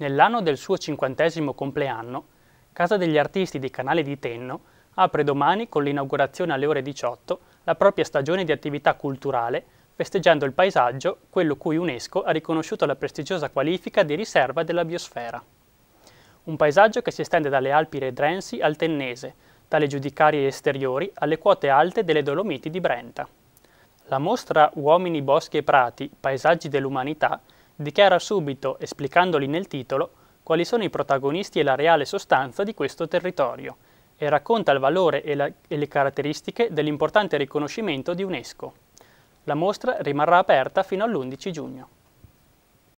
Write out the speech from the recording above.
Nell'anno del suo cinquantesimo compleanno, Casa degli Artisti di Canale di Tenno apre domani con l'inaugurazione alle ore 18 la propria stagione di attività culturale festeggiando il paesaggio, quello cui UNESCO ha riconosciuto la prestigiosa qualifica di riserva della biosfera. Un paesaggio che si estende dalle Alpi Redrensi al Tennese, dalle giudicarie esteriori alle quote alte delle Dolomiti di Brenta. La mostra Uomini, Boschi e Prati, Paesaggi dell'Umanità dichiara subito, esplicandoli nel titolo, quali sono i protagonisti e la reale sostanza di questo territorio e racconta il valore e, la, e le caratteristiche dell'importante riconoscimento di UNESCO. La mostra rimarrà aperta fino all'11 giugno.